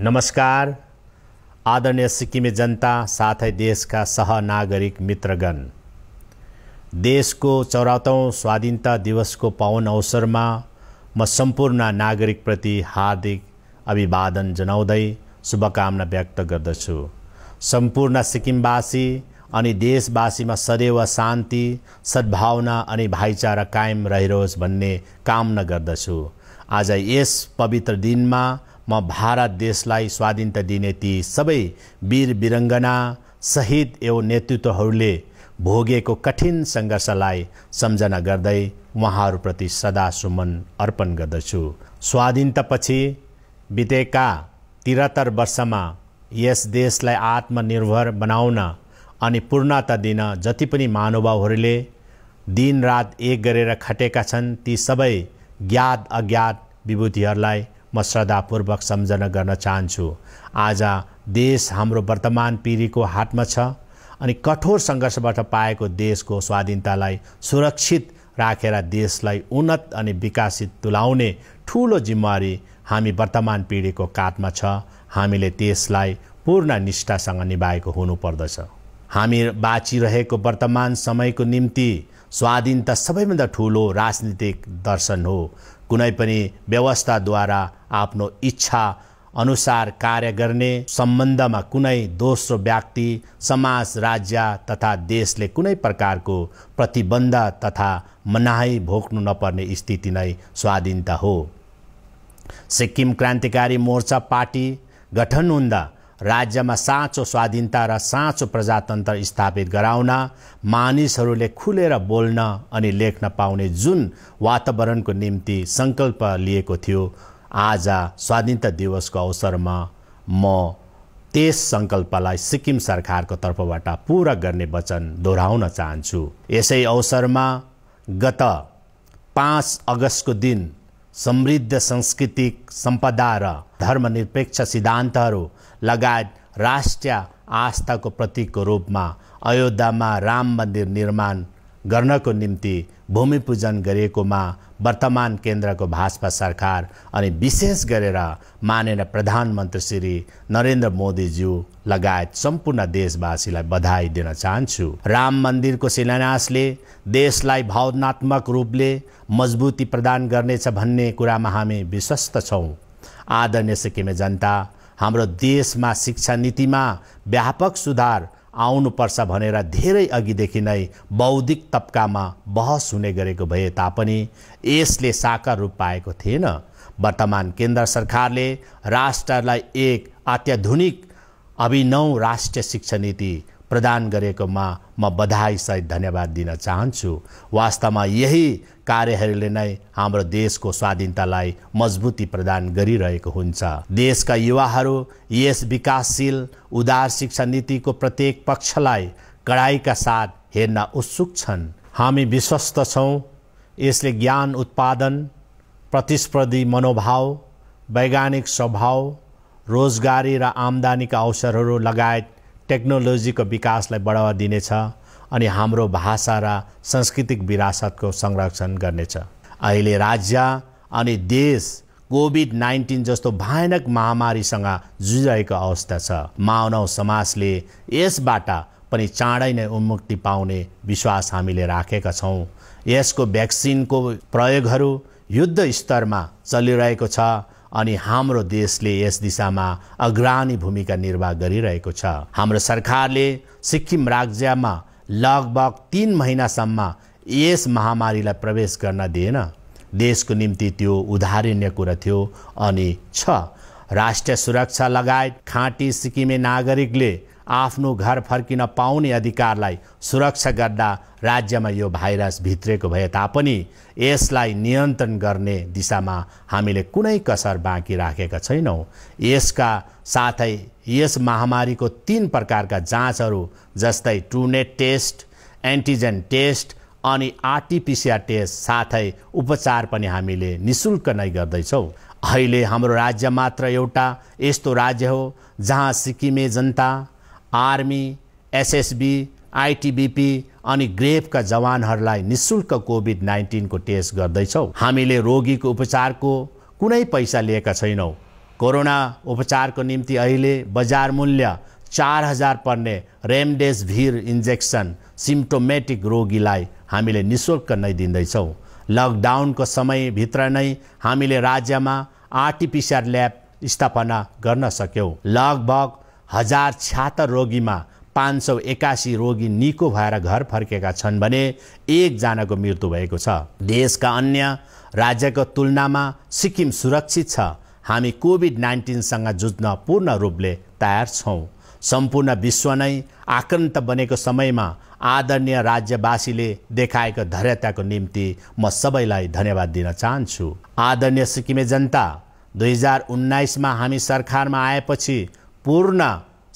नमस्कार आदरणीय सिक्किमे जनता साथै देशका सहनागरिक मित्रगण देशको चौरातौँ स्वाधीनता दिवसको पावन अवसरमा म सम्पूर्ण नागरिकप्रति हार्दिक अभिवादन जनाउँदै शुभकामना व्यक्त गर्दछु सम्पूर्ण सिक्किमवासी अनि देशवासीमा सदैव शान्ति सद्भावना अनि भाइचारा कायम रहिरहोस् भन्ने कामना गर्दछु आज यस पवित्र दिनमा म भारत देशलाई स्वाधीनता दिने ती सबै वीर विरङ्गना सहित एवं नेतृत्वहरूले भोगेको कठिन सङ्घर्षलाई सम्झना गर्दै उहाँहरूप्रति सदा सुमन अर्पण गर्दछु स्वाधीनतापछि बितेका त्रिहत्तर वर्षमा यस देशलाई आत्मनिर्भर बनाउन अनि पूर्णता दिन जति पनि महानुभावहरूले दिनरात एक गरेर खटेका छन् ती सबै ज्ञात अज्ञात विभूतिहरूलाई म श्रद्धापूर्वक सम्झना गर्न चाहन्छु आज देश हाम्रो वर्तमान पिँढीको हातमा छ अनि कठोर सङ्घर्षबाट पाएको देशको स्वाधीनतालाई सुरक्षित राखेर देशलाई उन्नत अनि विकसित तुलाउने ठुलो जिम्मेवारी हामी वर्तमान पिँढीको काठमा छ हामीले त्यसलाई पूर्ण निष्ठासँग निभाएको हुनुपर्दछ हामी बाँचिरहेको वर्तमान समयको निम्ति स्वाधीनता सबैभन्दा ठुलो राजनीतिक दर्शन हो कुनै पनि व्यवस्थाद्वारा आफ्नो इच्छा अनुसार कार्य गर्ने सम्बन्धमा कुनै दोस्रो व्यक्ति समाज राज्य तथा देशले कुनै प्रकारको प्रतिबन्ध तथा मनाही भोग्नु नपर्ने स्थिति नै स्वाधीनता हो सिक्किम क्रान्तिकारी मोर्चा पार्टी गठन हुँदा राज्यमा साँचो स्वाधीनता र साँचो प्रजातन्त्र स्थापित गराउन मानिसहरूले खुलेर बोल्न अनि लेख्न पाउने जुन वातावरणको निम्ति सङ्कल्प लिएको थियो आज स्वाधीनता दिवसको अवसरमा म त्यस सङ्कल्पलाई सिक्किम सरकारको तर्फबाट पुरा गर्ने वचन दोहोऱ्याउन चाहन्छु यसै अवसरमा गत पाँच अगस्तको दिन समृद्ध सांस्कृतिक सम्पदा र धर्मनिरपेक्ष सिद्धान्तहरू लगायत राष्ट्रिय आस्थाको प्रतीकको रूपमा अयोध्यामा राम मन्दिर निर्माण गर्नको निम्ति भूमिपूजन गरिएकोमा वर्तमान केन्द्रको भाजपा सरकार अनि विशेष गरेर मानेर प्रधानमन्त्री श्री नरेन्द्र मोदीज्यू लगायत सम्पूर्ण देशवासीलाई बधाई दिन चाहन्छु राम मन्दिरको शिलान्यासले देशलाई भावनात्मक रूपले मजबुती प्रदान गर्नेछ भन्ने कुरामा हामी विश्वस्त छौँ आदरणीय सिक्किमे जनता हाम्रो देशमा शिक्षा नीतिमा व्यापक सुधार आउनुपर्छ भनेर धेरै अघिदेखि नै बौद्धिक तबकामा बहस हुने गरेको भए तापनि यसले साकार रूप पाएको थिएन वर्तमान केन्द्र सरकारले राष्ट्रलाई एक अत्याधुनिक अभिनव राष्ट्रिय शिक्षा नीति प्रदान गरेकोमा म बधाई सहित धन्यवाद दिन चाहन्छु वास्तवमा यही कार्यहरूले नै हाम्रो देशको स्वाधीनतालाई मजबुती प्रदान गरिरहेको हुन्छ देशका युवाहरू यस विकासशील उदार शिक्षा नीतिको प्रत्येक पक्षलाई कडाइका साथ हेर्न उत्सुक छन् हामी विश्वस्त छौँ यसले ज्ञान उत्पादन प्रतिस्पर्धी मनोभाव वैज्ञानिक स्वभाव रोजगारी र आम्दानीका अवसरहरू लगायत टेक्नोलोजीको विकासलाई बढावा दिनेछ अनि हाम्रो भाषा र सांस्कृतिक विरासतको संरक्षण गर्नेछ अहिले राज्य अनि देश कोभिड नाइन्टिन जस्तो भयानक महामारीसँग जुझिरहेको अवस्था छ मानव समाजले यसबाट पनि चाँडै नै उन्मुक्ति पाउने विश्वास हामीले राखेका छौँ यसको भ्याक्सिनको प्रयोगहरू युद्ध स्तरमा चलिरहेको छ अनि हाम्रो देशले यस दिशामा अग्रणी भूमिका निर्वाह गरिरहेको छ हाम्रो सरकारले सिक्किम राज्यमा लगभग तिन महिनासम्म यस महामारीलाई प्रवेश गर्न दिएन देशको निम्ति त्यो उदाहरणीय कुरा थियो अनि छ राष्ट्रिय सुरक्षा लगायत खाँटी सिक्किमे नागरिकले आफ्नो घर फर्किन पाउने अधिकारलाई सुरक्षा गर्दा राज्यमा यो भाइरस भित्रेको भए तापनि यसलाई नियन्त्रण गर्ने दिशामा हामीले कुनै कसर बाँकी राखेका छैनौँ यसका साथै यस महामारीको तिन प्रकारका जाँचहरू जस्तै ट्रुनेट टेस्ट एन्टिजेन टेस्ट अनि आरटिपिसिआर टेस्ट साथै उपचार पनि हामीले निशुल्क नै गर्दैछौँ अहिले हाम्रो राज्य मात्र एउटा यस्तो राज्य हो जहाँ सिक्किमे जनता आर्मी एसएसबी आइटिबिपी अनि ग्रेफका जवानहरूलाई निशुल्क कोभिड नाइन्टिनको टेस्ट गर्दैछौँ हामीले रोगीको उपचारको कुनै पैसा लिएका छैनौँ कोरोना उपचारको निम्ति अहिले बजार मूल्य चार हजार पर्ने रेमडेसिभिर इन्जेक्सन सिम्टोमेटिक रोगीलाई हामीले निशुल्क नै दिँदैछौँ लकडाउनको समयभित्र नै हामीले राज्यमा आरटिपिसिआर ल्याब स्थापना गर्न सक्यौँ लगभग हजार छ्यात्तर रोगीमा पाँच सौ एकासी रोगी निको भएर घर फर्केका छन् भने एकजनाको मृत्यु भएको छ देशका अन्य राज्यको तुलनामा सिक्किम सुरक्षित छ हामी कोभिड नाइन्टिनसँग जुझ्न पूर्ण रूपले तयार छौँ सम्पूर्ण विश्व नै आक्रान्त बनेको समयमा आदरणीय राज्यवासीले देखाएको धैर्यताको निम्ति म सबैलाई धन्यवाद दिन चाहन्छु आदरणीय सिक्किमे जनता दुई हजार उन्नाइसमा हामी सरकारमा आएपछि पूर्ण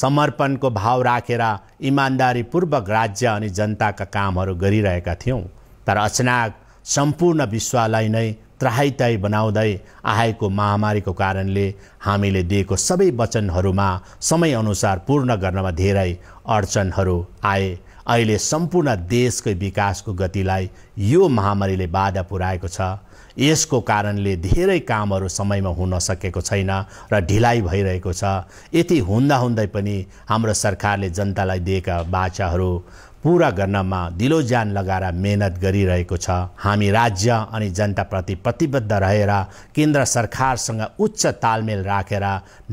समर्पणको भाव राखेर रा, इमान्दारीपूर्वक राज्य अनि जनताका कामहरू गरिरहेका थियौँ तर अचनाक सम्पूर्ण विश्वलाई नै त्राहीताई बनाउँदै आएको महामारीको कारणले हामीले दिएको सबै वचनहरूमा समयअनुसार पूर्ण गर्नमा धेरै अडचनहरू आए अहिले सम्पूर्ण देशकै विकासको गतिलाई यो महामारीले बाधा पुर्याएको छ यसको कारणले धेरै कामहरू समयमा हुन सकेको छैन र ढिलाइ भइरहेको छ यति हुँदै पनि हाम्रो सरकारले जनतालाई दिएका बाचाहरू पुरा गर्नमा दिलो ज्यान लगाएर मेहनत गरिरहेको छ हामी राज्य अनि जनताप्रति प्रतिबद्ध रहेर केन्द्र सरकारसँग उच्च तालमेल राखेर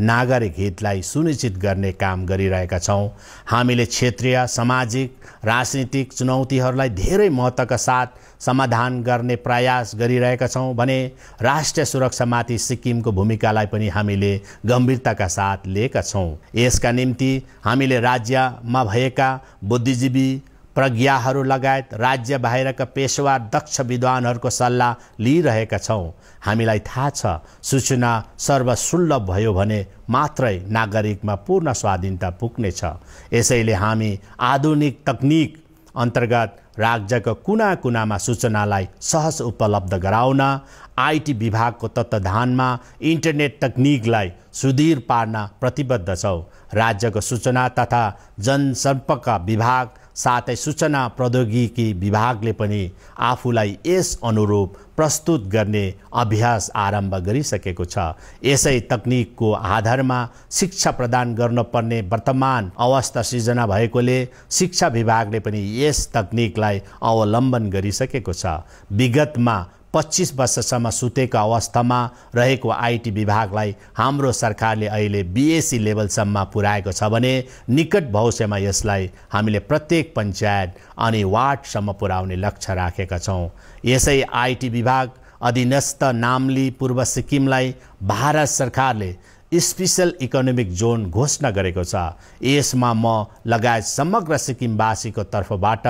नागरिक हितलाई सुनिश्चित गर्ने काम गरिरहेका छौँ हामीले क्षेत्रीय सामाजिक राजनीतिक चुनौतीहरूलाई धेरै महत्त्वका साथ समाधान गर्ने प्रयास गरिरहेका छौँ भने राष्ट्रिय सुरक्षामाथि सिक्किमको भूमिकालाई पनि हामीले गम्भीरताका साथ लिएका छौँ यसका निम्ति हामीले राज्यमा भएका बुद्धिजीवी प्रज्ञाहरू लगायत राज्य बाहिरका पेसवार दक्ष विद्वानहरूको सल्लाह लिइरहेका छौँ हामीलाई थाहा छ सूचना सर्वसुलभ भयो भने मात्रै नागरिकमा पूर्ण स्वाधीनता पुग्नेछ यसैले हामी आधुनिक तकनिक अन्तर्गत राज्यको कुना कुनामा सूचनालाई सहज उपलब्ध गराउन आइटी विभागको तत्त्वधानमा इन्टरनेट तकनिकलाई सुदृढ पार्न प्रतिबद्ध छौँ राज्यको सूचना तथा जनसम्पर्क विभाग साथै सूचना प्रौद्योगिकी विभागले पनि आफूलाई यस अनुरूप प्रस्तुत गर्ने अभ्यास आरम्भ गरिसकेको छ यसै तकनिकको आधारमा शिक्षा प्रदान गर्नुपर्ने वर्तमान अवस्था सिर्जना भएकोले शिक्षा विभागले पनि यस तकनिकलाई अवलम्बन गरिसकेको छ विगतमा पच्चिस वर्षसम्म सुतेको अवस्थामा रहेको आइटी विभागलाई हाम्रो सरकारले अहिले बिएसी लेभलसम्म पुर्याएको छ भने निकट भविष्यमा यसलाई हामीले प्रत्येक पञ्चायत अनि वार्डसम्म पुर्याउने लक्ष्य राखेका छौँ यसै आइटी विभाग अधीनस्थ नामली पूर्व सिक्किमलाई भारत सरकारले स्पेसल इकोनोमिक जोन घोषणा गरेको छ यसमा म लगायत समग्र सिक्किमवासीको तर्फबाट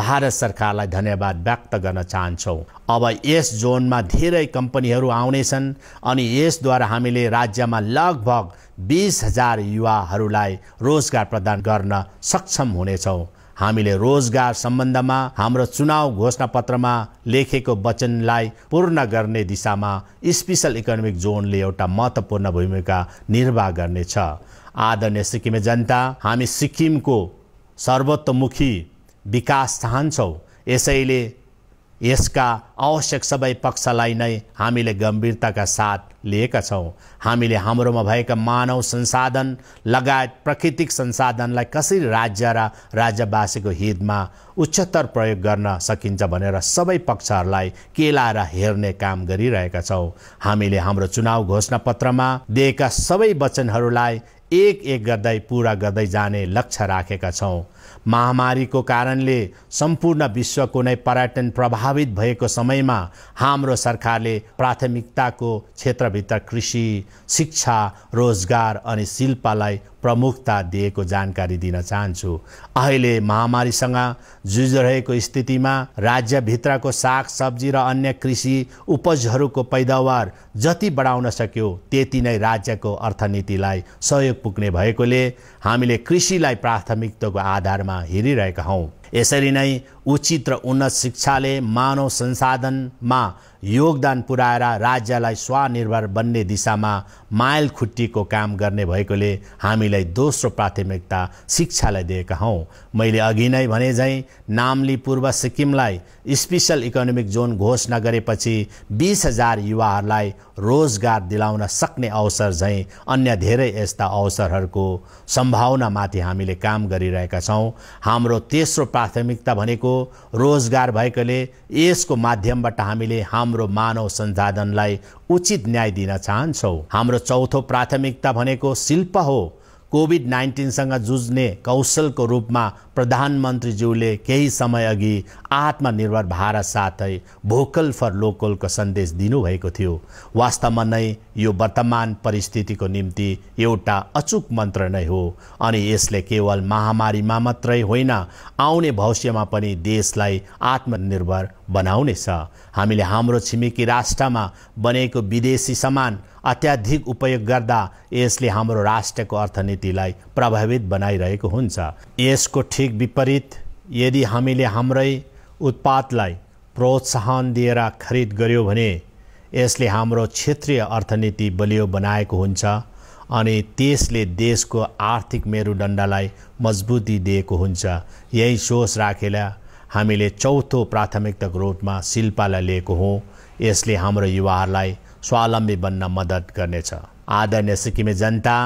भारत सरकारलाई धन्यवाद व्यक्त गर्न चाहन्छौँ अब यस जोनमा धेरै कम्पनीहरू आउनेछन् अनि यसद्वारा हामीले राज्यमा लगभग बिस हजार युवाहरूलाई रोजगार प्रदान गर्न सक्षम हुनेछौँ हामीले रोजगार सम्बन्धमा हाम्रो चुनाव घोषणापत्रमा लेखेको वचनलाई पूर्ण गर्ने दिशामा स्पेसल इकोनोमिक जोनले एउटा महत्त्वपूर्ण भूमिका निर्वाह गर्नेछ आदरणीय सिक्किमे जनता हामी सिक्किमको सर्वोत्तमुखी विकास चाहन्छौँ यसैले यसका आवश्यक सबै पक्षलाई नै हामीले गम्भीरताका साथ लिएका छौँ हामीले हाम्रोमा भएका मानव संसाधन लगायत प्राकृतिक संसाधनलाई कसरी राज्य र राज्यवासीको हितमा उच्चतर प्रयोग गर्न सकिन्छ भनेर सबै पक्षहरूलाई केलाएर हेर्ने काम गरिरहेका छौँ हामीले हाम्रो चुनाव घोषणापत्रमा दिएका सबै वचनहरूलाई एक एक गर्दै पुरा गर्दै जाने लक्ष्य राखेका छौँ महामारीको कारणले सम्पूर्ण विश्वको नै पर्यटन प्रभावित भएको समयमा हाम्रो सरकारले प्राथमिकताको क्षेत्रभित्र कृषि शिक्षा रोजगार अनि शिल्पलाई प्रमुखता दिएको जानकारी दिन चाहन्छु अहिले महामारीसँग जुझिरहेको स्थितिमा राज्यभित्रको साग सब्जी र अन्य कृषि उपजहरूको पैदावार जति बढाउन सक्यो त्यति नै राज्यको अर्थनीतिलाई सहयोग पुग्ने भएकोले हामीले कृषिलाई प्राथमिकताको आधार आधार आधारमा हेरिरहेका हूं यसरी नै उचित र उन्नत शिक्षाले मानव संसाधनमा योगदान पुर्याएर राज्यलाई स्वनिर्भर बन्ने दिशामा माइल खुट्टीको काम गर्ने भएकोले हामीलाई दोस्रो प्राथमिकता शिक्षालाई दिएका हौँ मैले अघि नै भने झैँ नामली पूर्व सिक्किमलाई स्पेसल इकोनोमिक जोन घोषणा गरेपछि बिस हजार युवाहरूलाई रोजगार दिलाउन सक्ने अवसर झैँ अन्य धेरै यस्ता अवसरहरूको सम्भावनामाथि हामीले काम गरिरहेका छौँ हाम्रो तेस्रो प्राथमिकता भनेको रोजगार भएकोले यसको माध्यमबाट हामीले हाम्रो मानव संसाधनलाई उचित न्याय दिन चाहन्छौँ हाम्रो चौथो प्राथमिकता भनेको शिल्प हो कोभिड नाइन्टिनसँग जुझ्ने कौशलको रूपमा प्रधानमन्त्रीज्यूले केही समयअघि आत्मनिर्भर भारत साथै भोकल फर लोकलको सन्देश दिनुभएको थियो वास्तवमा नै यो वर्तमान परिस्थितिको निम्ति एउटा अचुक मन्त्र नै हो अनि यसले केवल महामारीमा मात्रै होइन आउने भविष्यमा पनि देशलाई आत्मनिर्भर बनाउनेछ हामीले हाम्रो छिमेकी राष्ट्रमा बनेको विदेशी सामान अत्याधिक उपयोग गर्दा यसले हाम्रो राष्ट्रको अर्थनीतिलाई प्रभावित बनाइरहेको हुन्छ यसको ठिक विपरीत यदि हामीले हाम्रै उत्पादलाई प्रोत्साहन दिएर खरिद गर्यो भने यसले हाम्रो क्षेत्रीय अर्थनीति बलियो बनाएको हुन्छ अनि त्यसले देशको आर्थिक मेरुदण्डलाई मजबुती दिएको हुन्छ यही सोच राखेर हामीले चौथो प्राथमिकताको रूपमा शिल्पालाई लिएको हो यसले हाम्रो युवाहरूलाई स्वावलम्बी बन्न मद्दत गर्नेछ आदरणीय सिक्किमे जनता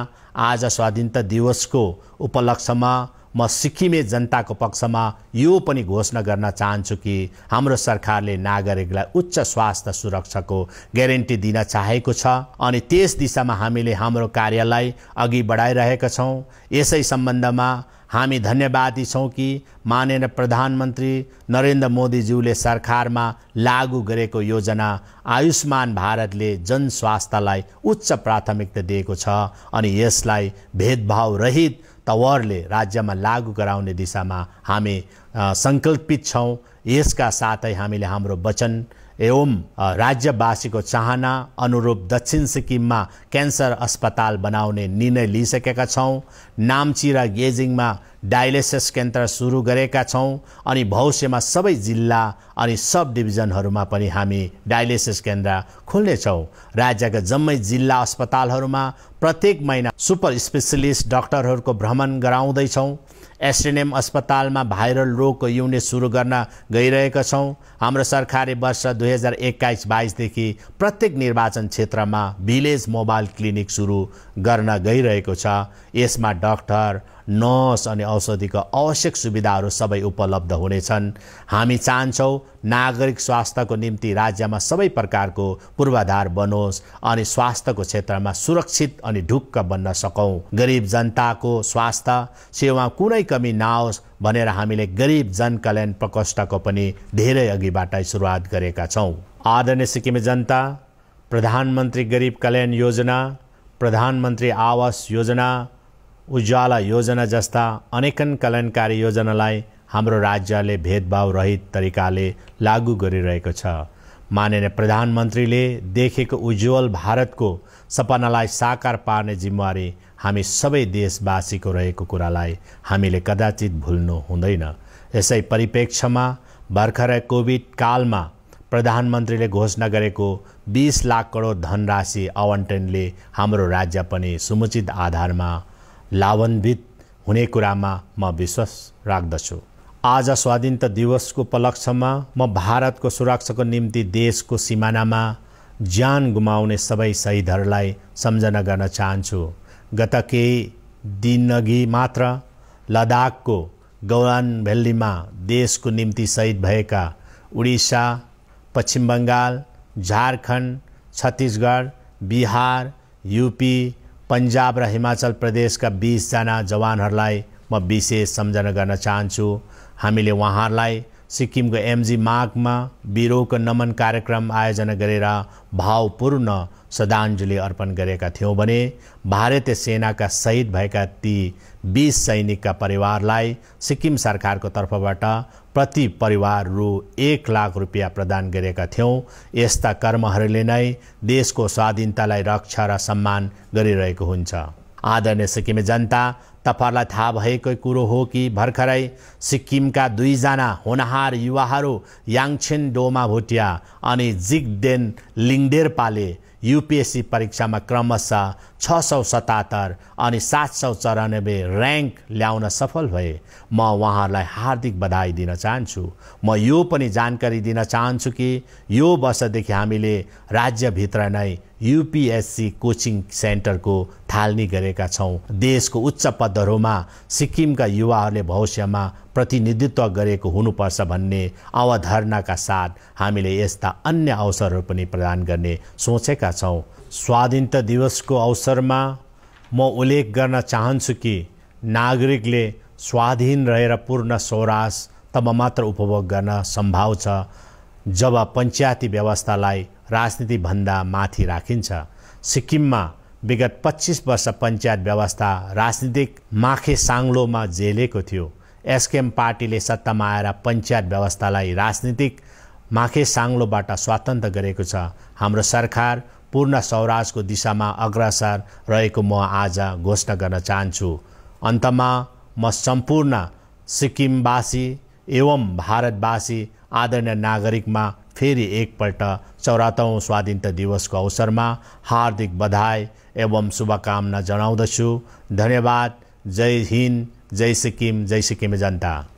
आज स्वाधीनता दिवसको उपलक्ष्यमा म सिक्किमे जनताको पक्षमा यो पनि घोषणा गर्न चाहन्छु कि हाम्रो सरकारले नागरिकलाई उच्च स्वास्थ्य सुरक्षाको ग्यारेन्टी दिन चाहेको छ अनि त्यस दिशामा हामीले हाम्रो कार्यलाई अघि बढाइरहेका छौँ यसै सम्बन्धमा हामी धन्यवादी छौँ कि मानेन प्रधानमन्त्री नरेन्द्र मोदीज्यूले सरकारमा लागू गरेको योजना आयुष्मान भारतले जनस्वास्थ्यलाई उच्च प्राथमिकता दिएको छ अनि यसलाई भेदभाव रहित तवरले राज्यमा लागू गराउने दिशामा हामी सङ्कल्पित छौँ यसका साथै हामीले हाम्रो वचन एवं राज्यवासीको चाहना अनुरूप दक्षिण सिक्किममा क्यान्सर अस्पताल बनाउने निर्णय लिइसकेका छौँ नाम्ची र गेजिङमा डायलिसिस केन्द्र सुरु गरेका छौँ अनि भविष्यमा सबै जिल्ला अनि सब डिभिजनहरूमा पनि हामी डायलिसिस केन्द्र खोल्नेछौँ राज्यका जम्मै जिल्ला अस्पतालहरूमा प्रत्येक महिना सुपर स्पेसलिस्ट डक्टरहरूको भ्रमण गराउँदैछौँ एसएनएम अस्पतालमा भाइरल रोगको युनिट सुरु गर्न गइरहेका छौँ हाम्रो सरकारी वर्ष दुई हजार एक्काइस बाइसदेखि प्रत्येक निर्वाचन क्षेत्रमा भिलेज मोबाइल क्लिनिक सुरु गर्न गइरहेको छ यसमा डक्टर नर्स अनि औषधिको आवश्यक सुविधाहरू सबै उपलब्ध हुनेछन् हामी चाहन्छौँ नागरिक स्वास्थ्यको निम्ति राज्यमा सबै प्रकारको पूर्वाधार बनोस् अनि स्वास्थ्यको क्षेत्रमा सुरक्षित अनि ढुक्क बन्न सकौँ गरिब जनताको स्वास्थ्य सेवा कुनै कमी नआओस् भनेर हामीले गरिब जनकल्याण प्रकोष्ठको पनि धेरै अघिबाटै सुरुवात गरेका छौँ आदरणीय सिक्किमे जनता प्रधानमन्त्री गरिब कल्याण योजना प्रधानमन्त्री आवास योजना उज्याला योजना जस्ता अनेकन कल्याणकारी योजनालाई हाम्रो राज्यले भेदभाव रहित तरिकाले लागू गरिरहेको छ माने प्रधानमन्त्रीले देखेको उज्जवल भारतको सपनालाई साकार पार्ने जिम्मेवारी हामी सबै देशवासीको रहेको कुरालाई हामीले कदाचित भुल्नु हुँदैन यसै परिप्रेक्ष्यमा भर्खरै कोभिड कालमा प्रधानमन्त्रीले घोषणा गरेको बिस लाख करोड धनराशि आवन्टनले हाम्रो राज्य पनि समुचित आधारमा लाभान्वित हुने कुरामा म विश्वास राख्दछु आज स्वाधीनता दिवसको उपलक्ष्यमा म भारतको सुरक्षाको निम्ति देशको सिमानामा ज्यान गुमाउने सबै शहीदहरूलाई सम्झना गर्न चाहन्छु गत केही दिनअघि मात्र लद्दाखको गौरान भ्यालीमा देशको निम्ति शहीद भएका उडिसा पश्चिम बङ्गाल झारखण्ड छत्तिसगढ बिहार युपी पन्जाब र हिमाचल प्रदेशका बिसजना जवानहरूलाई म विशेष सम्झना गर्न चाहन्छु हामीले उहाँहरूलाई सिक्किमको एमजी मागमा बिरोको नमन कार्यक्रम आयोजना गरेर भावपूर्ण श्रद्धाञ्जली अर्पण गरेका थियौँ भने भारतीय सेनाका शहीद भएका ती बिस सैनिकका परिवारलाई सिक्किम सरकारको तर्फबाट प्रति परिवार रु एक लाख रुपियाँ प्रदान गरेका थियौँ यस्ता कर्महरूले नै देशको स्वाधीनतालाई रक्षा र सम्मान गरिरहेको हुन्छ आदरणीय सिक्किमे जनता तपाईँहरूलाई थाहा भएकै कुरो हो कि भर्खरै सिक्किमका दुईजना होनहार युवाहरू याङछेन डोमा भुटिया अनि जिगदेन पाले युपिएससी परीक्षामा क्रमशः छ सौ सतहत्तर अनि सात सौ चौरानब्बे ऱ्याङ्क ल्याउन सफल भए म उहाँहरूलाई हार्दिक बधाई दिन चाहन्छु म यो पनि जानकारी दिन चाहन्छु कि यो वर्षदेखि हामीले राज्यभित्र नै युपिएससी कोचिङ सेन्टरको थालनी गरेका छौँ देशको उच्च पदहरूमा सिक्किमका युवाहरूले भविष्यमा प्रतिनिधित्व गरेको हुनुपर्छ भन्ने अवधारणाका साथ हामीले यस्ता अन्य अवसरहरू पनि प्रदान गर्ने सोचेका छौँ स्वाधीनता दिवसको अवसरमा म उल्लेख गर्न चाहन्छु कि नागरिकले स्वाधीन रहेर पूर्ण स्वराज तब मात्र उपभोग गर्न सम्भव छ जब पञ्चायती व्यवस्थालाई राजनीतिभन्दा माथि राखिन्छ सिक्किममा विगत पच्चिस वर्ष पञ्चायत व्यवस्था राजनीतिक माखे साङ्लोमा जेलेको थियो एसकेएम पार्टीले सत्तामा आएर पञ्चायत व्यवस्थालाई राजनीतिक माखे साङ्लोबाट स्वतन्त्र गरेको छ हाम्रो सरकार पूर्ण स्वराजको दिशामा अग्रसर रहेको म आज घोषणा गर्न चाहन्छु अन्तमा म सम्पूर्ण सिक्किमवासी एवं भारतवासी आदरणीय नागरिकमा फेरि एकपल्ट चौरातौँ स्वाधीनता दिवसको अवसरमा हार्दिक बधाई एवं शुभकामना जनाउँदछु धन्यवाद जय हिन्द जय सिक्किम जय सिक्किमे जनता